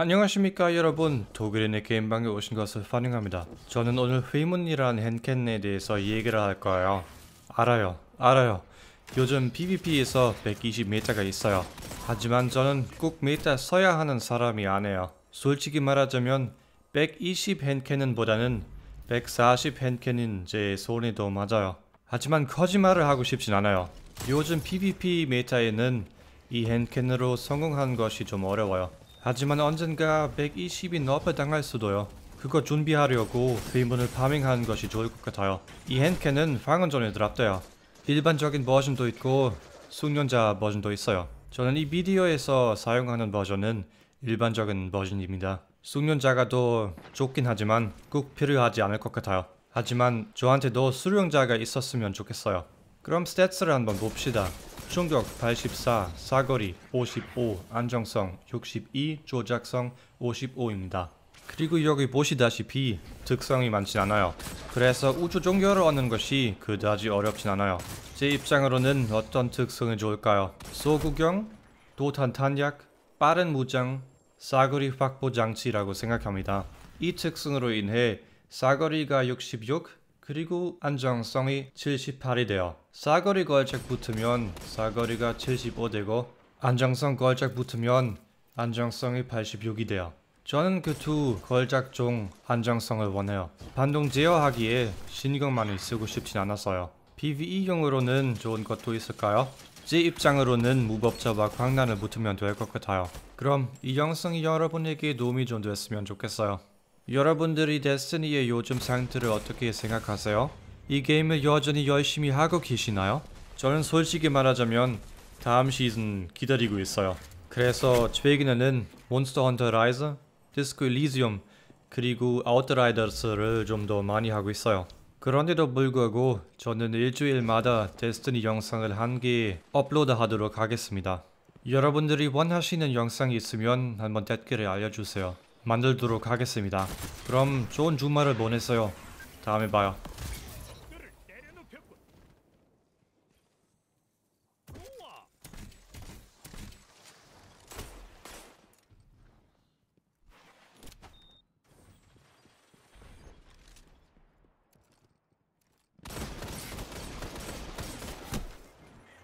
안녕하십니까 여러분 독일인의 게임방에 오신 것을 환영합니다 저는 오늘 회문이라는 핸켄에 대해서 얘기를 할 거예요 알아요 알아요 요즘 PVP에서 120m가 있어요 하지만 저는 꼭 메타 써야 하는 사람이 아니에요 솔직히 말하자면 120핸켄은 보다는 140핸켄인제 손이 더 맞아요 하지만 거짓말을 하고 싶진 않아요 요즘 PVP 메타에는 이핸켄으로 성공한 것이 좀 어려워요 하지만 언젠가 120이 너프 당할 수도요. 그거 준비하려고 비분을 파밍하는 것이 좋을 것 같아요. 이 핸캔은 황언전에들었대요 일반적인 버전도 있고 숙련자 버전도 있어요. 저는 이 비디오에서 사용하는 버전은 일반적인 버전입니다. 숙련자가 더 좋긴 하지만 꼭 필요하지 않을 것 같아요. 하지만 저한테도 수령자가 있었으면 좋겠어요. 그럼 스탯스를 한번 봅시다. 충격 84, 사거리 55, 안정성 62, 조작성 55입니다. 그리고 여기 보시다시피 특성이 많진 않아요. 그래서 우주 종교를 얻는 것이 그다지 어렵진 않아요. 제 입장으로는 어떤 특성이 좋을까요? 소구경, 도탄 탄약, 빠른 무장, 사거리 확보 장치라고 생각합니다. 이 특성으로 인해 사거리가 66, 그리고 안정성이 78이 되어 사거리 걸작 붙으면 사거리가 75되고 안정성 걸작 붙으면 안정성이 86이 되어 저는 그 두 걸작 종 안정성을 원해요. 반동 제어하기에 신경 만 쓰고 싶진 않았어요. p v e 용으로는 좋은 것도 있을까요? 제 입장으로는 무법자와 광란을 붙으면 될 것 같아요. 그럼 이 영상이 여러분에게 도움이 좀 됐으면 좋겠어요. 여러분들이 데스니의 요즘 상태를 어떻게 생각하세요? 이 게임을 여전히 열심히 하고 계시나요? 저는 솔직히 말하자면 다음 시즌 기다리고 있어요. 그래서 최근에는 몬스터 헌터 라이즈, 디스크리즈움 그리고 아웃라이더스를 좀 더 많이 하고 있어요. 그런데도 불구하고 저는 일주일마다 데스티니 영상을 한 개 업로드 하도록 하겠습니다. 여러분들이 원하시는 영상이 있으면 한번 댓글에 알려주세요. 만들도록 하겠습니다. 그럼 좋은 주말을 보냈어요. 다음에 봐요.